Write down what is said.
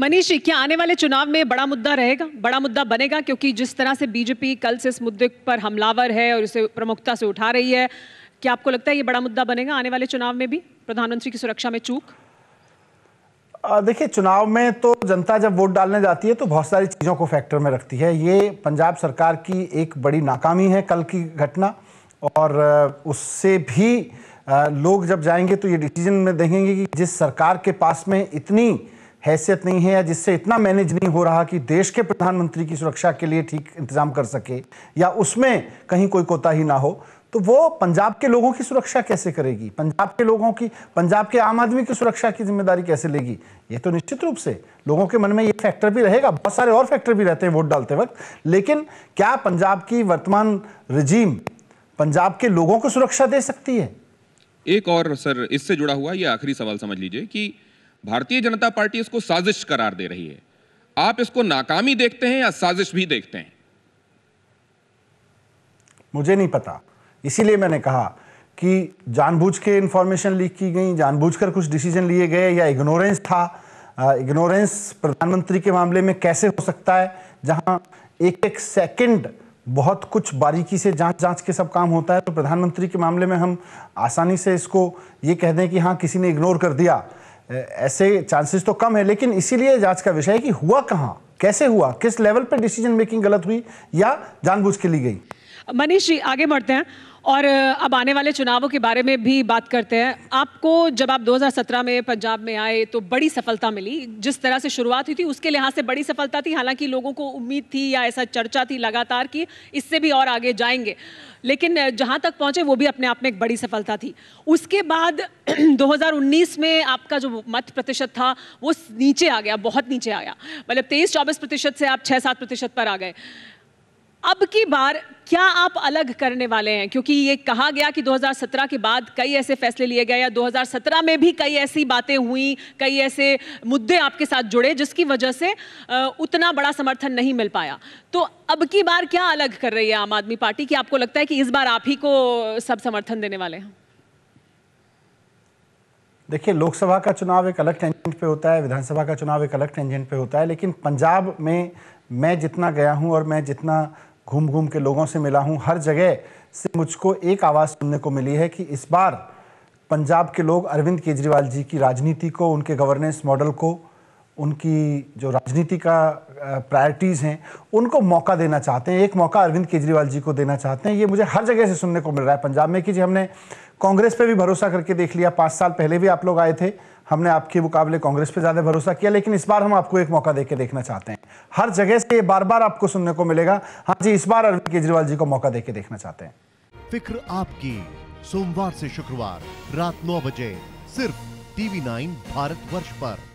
मनीष जी क्या आने वाले चुनाव में बड़ा मुद्दा रहेगा बड़ा मुद्दा बनेगा क्योंकि जिस तरह से बीजेपी कल से इस मुद्दे पर हमलावर है और इसे प्रमुखता से उठा रही है क्या आपको लगता है ये बड़ा मुद्दा बनेगा आने वाले चुनाव में भी प्रधानमंत्री की सुरक्षा में चूक देखिए चुनाव में तो जनता जब वोट डालने जाती है तो बहुत सारी चीज़ों को फैक्टर में रखती है ये पंजाब सरकार की एक बड़ी नाकामी है कल की घटना और उससे भी लोग जब जाएंगे तो ये डिसीजन में देखेंगे कि जिस सरकार के पास में इतनी हैसियत नहीं है या जिससे इतना मैनेज नहीं हो रहा कि देश के प्रधानमंत्री की सुरक्षा के लिए ठीक इंतजाम कर सके या उसमें कहीं कोई कोताही ना हो तो वो पंजाब के लोगों की सुरक्षा कैसे करेगी पंजाब के लोगों की पंजाब के आम आदमी की सुरक्षा की जिम्मेदारी कैसे लेगी ये तो निश्चित रूप से लोगों के मन में ये फैक्टर भी रहेगा बहुत सारे और फैक्टर भी रहते हैं वोट डालते वक्त लेकिन क्या पंजाब की वर्तमान रजीम पंजाब के लोगों को सुरक्षा दे सकती है एक और सर इससे जुड़ा हुआ ये आखिरी सवाल समझ लीजिए कि भारतीय जनता पार्टी इसको साजिश करार दे रही है आप इसको नाकामी देखते हैं या साजिश भी देखते हैं मुझे नहीं पता इसीलिए मैंने कहा कि जानबूझ के इंफॉर्मेशन लीक की गई जानबूझकर कुछ डिसीजन लिए गए या इग्नोरेंस था इग्नोरेंस प्रधानमंत्री के मामले में कैसे हो सकता है जहां एक एक सेकंड बहुत कुछ बारीकी से जांच जांच के सब काम होता है तो प्रधानमंत्री के मामले में हम आसानी से इसको ये कह दें कि हाँ किसी ने इग्नोर कर दिया ऐसे चांसेस तो कम है लेकिन इसीलिए जांच का विषय है कि हुआ कहाँ कैसे हुआ किस लेवल पर डिसीजन मेकिंग गलत हुई या जानबूझ के ली गई मनीष जी आगे बढ़ते हैं और अब आने वाले चुनावों के बारे में भी बात करते हैं आपको जब आप 2017 में पंजाब में आए तो बड़ी सफलता मिली जिस तरह से शुरुआत हुई थी उसके लिहाज से बड़ी सफलता थी हालांकि लोगों को उम्मीद थी या ऐसा चर्चा थी लगातार कि इससे भी और आगे जाएंगे लेकिन जहां तक पहुंचे वो भी अपने आप में एक बड़ी सफलता थी उसके बाद 2019 में आपका जो मत प्रतिशत था वो नीचे आ गया बहुत नीचे आ गया मतलब तेईस चौबीस प्रतिशत से आप छः सात प्रतिशत पर आ गए अब की बार क्या आप अलग करने वाले हैं क्योंकि ये कहा गया कि 2017 के बाद कई ऐसे फैसले लिए गए या 2017 में भी कई ऐसी बातें हुई कई ऐसे मुद्दे आपके साथ जुड़े जिसकी वजह से उतना बड़ा समर्थन नहीं मिल पाया तो अब की बार क्या अलग कर रही है आम आदमी पार्टी कि आपको लगता है कि इस बार आप ही को सब समर्थन देने वाले हैं देखिए लोकसभा का चुनाव एक अलग टेंजेंट पे होता है विधानसभा का चुनाव एक अलग टेंजेंट पे होता है लेकिन पंजाब में मैं जितना गया हूं और मैं जितना घूम घूम के लोगों से मिला हूँ हर जगह से मुझको एक आवाज़ सुनने को मिली है कि इस बार पंजाब के लोग अरविंद केजरीवाल जी की राजनीति को उनके गवर्नेंस मॉडल को उनकी जो राजनीति का प्रायोरिटीज़ हैं उनको मौका देना चाहते हैं एक मौका अरविंद केजरीवाल जी को देना चाहते हैं ये मुझे हर जगह से सुनने को मिल रहा है पंजाब में कि जी हमने कांग्रेस पे भी भरोसा करके देख लिया पाँच साल पहले भी आप लोग आए थे हमने आपके मुकाबले कांग्रेस पे ज़्यादा भरोसा किया लेकिन इस बार हम आपको एक मौका देकर देखना चाहते हैं हर जगह से ये बार बार आपको सुनने को मिलेगा हाँ जी इस बार अरविंद केजरीवाल जी को मौका दे के देखना चाहते हैं फिक्र आपकी सोमवार से शुक्रवार रात नौ बजे सिर्फ टीवी नाइन भारत वर्ष पर